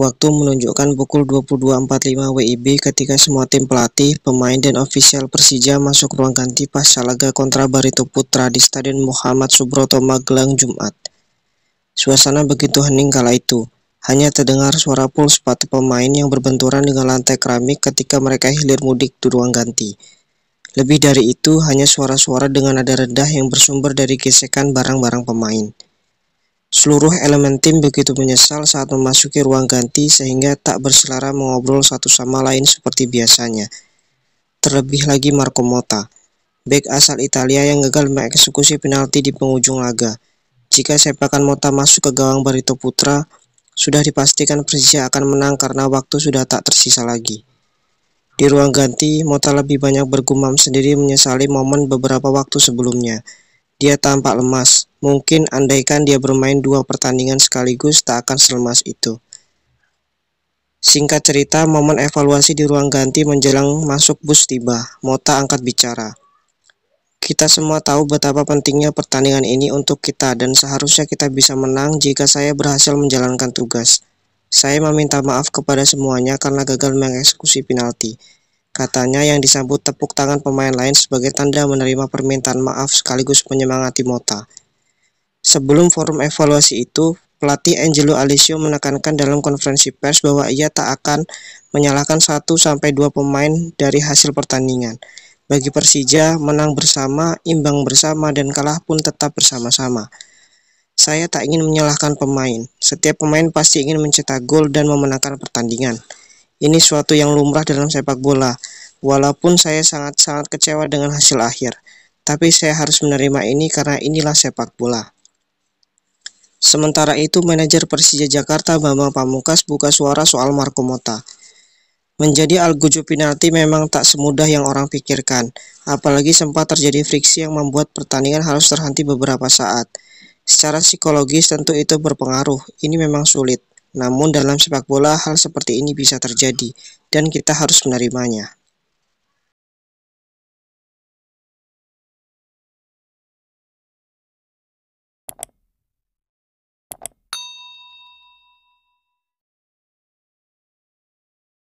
Waktu menunjukkan pukul 22.45 WIB ketika semua tim pelatih, pemain, dan ofisial Persija masuk ruang ganti pasca laga kontra Barito Putra di Stadion Muhammad Subroto Magelang Jumat. Suasana begitu hening kala itu. Hanya terdengar suara pul sepatu pemain yang berbenturan dengan lantai keramik ketika mereka hilir mudik di ruang ganti. Lebih dari itu, hanya suara-suara dengan nada rendah yang bersumber dari gesekan barang-barang pemain. Seluruh elemen tim begitu menyesal saat memasuki ruang ganti sehingga tak berselara mengobrol satu sama lain seperti biasanya. Terlebih lagi Marco Motta, bek asal Italia yang gagal mengeksekusi penalti di penghujung laga. Jika sepakan Motta masuk ke gawang Barito Putra, sudah dipastikan Persija akan menang karena waktu sudah tak tersisa lagi. Di ruang ganti, Motta lebih banyak bergumam sendiri menyesali momen beberapa waktu sebelumnya. Dia tampak lemas, Mungkin andaikan dia bermain dua pertandingan sekaligus tak akan selemas itu. Singkat cerita, momen evaluasi di ruang ganti menjelang masuk bus tiba. Mota angkat bicara. Kita semua tahu betapa pentingnya pertandingan ini untuk kita dan seharusnya kita bisa menang jika saya berhasil menjalankan tugas. Saya meminta maaf kepada semuanya karena gagal mengeksekusi penalti. Katanya yang disambut tepuk tangan pemain lain sebagai tanda menerima permintaan maaf sekaligus menyemangati Mota. Sebelum forum evaluasi itu, pelatih Angelo Alessio menekankan dalam konferensi pers bahwa ia tak akan menyalahkan satu sampai dua pemain dari hasil pertandingan. Bagi Persija, menang bersama, imbang bersama, dan kalah pun tetap bersama-sama. Saya tak ingin menyalahkan pemain. Setiap pemain pasti ingin mencetak gol dan memenangkan pertandingan. Ini suatu yang lumrah dalam sepak bola. Walaupun saya sangat-sangat kecewa dengan hasil akhir, tapi saya harus menerima ini karena inilah sepak bola. Sementara itu, manajer Persija Jakarta Bambang Pamungkas buka suara soal Marco Mota. Menjadi algojo penalti memang tak semudah yang orang pikirkan, apalagi sempat terjadi friksi yang membuat pertandingan harus terhenti beberapa saat. Secara psikologis tentu itu berpengaruh, ini memang sulit. Namun dalam sepak bola hal seperti ini bisa terjadi, dan kita harus menerimanya.